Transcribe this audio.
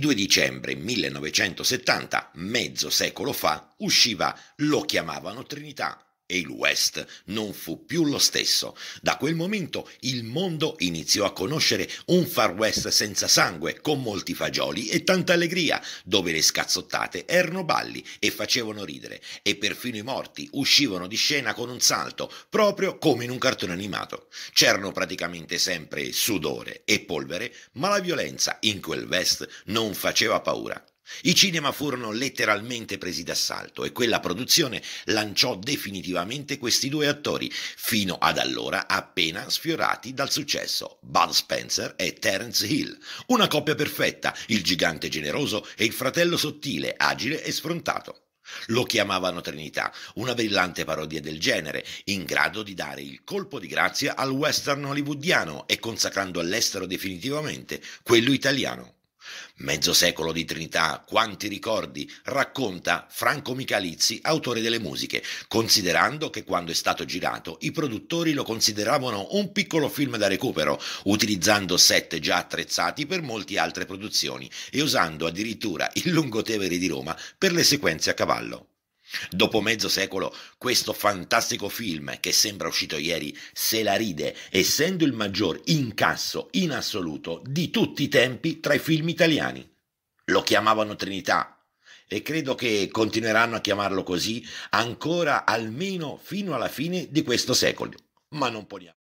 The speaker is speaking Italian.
22 dicembre 1970, mezzo secolo fa, usciva Lo chiamavano Trinità e il West non fu più lo stesso. Da quel momento il mondo iniziò a conoscere un Far West senza sangue, con molti fagioli e tanta allegria, dove le scazzottate erano balli e facevano ridere, e perfino i morti uscivano di scena con un salto, proprio come in un cartone animato. C'erano praticamente sempre sudore e polvere, ma la violenza in quel West non faceva paura. I cinema furono letteralmente presi d'assalto e quella produzione lanciò definitivamente questi due attori, fino ad allora appena sfiorati dal successo, Bud Spencer e Terence Hill. Una coppia perfetta, il gigante generoso e il fratello sottile, agile e sfrontato. Lo chiamavano Trinità, una brillante parodia del genere, in grado di dare il colpo di grazia al western hollywoodiano e consacrando all'estero definitivamente quello italiano. Mezzo secolo di Trinità, quanti ricordi, racconta Franco Michalizzi, autore delle musiche, considerando che quando è stato girato i produttori lo consideravano un piccolo film da recupero, utilizzando set già attrezzati per molte altre produzioni e usando addirittura il lungotevere di Roma per le sequenze a cavallo. Dopo mezzo secolo, questo fantastico film, che sembra uscito ieri, se la ride, essendo il maggior incasso in assoluto di tutti i tempi tra i film italiani. Lo chiamavano Trinità e credo che continueranno a chiamarlo così ancora almeno fino alla fine di questo secolo. Ma non poniamo.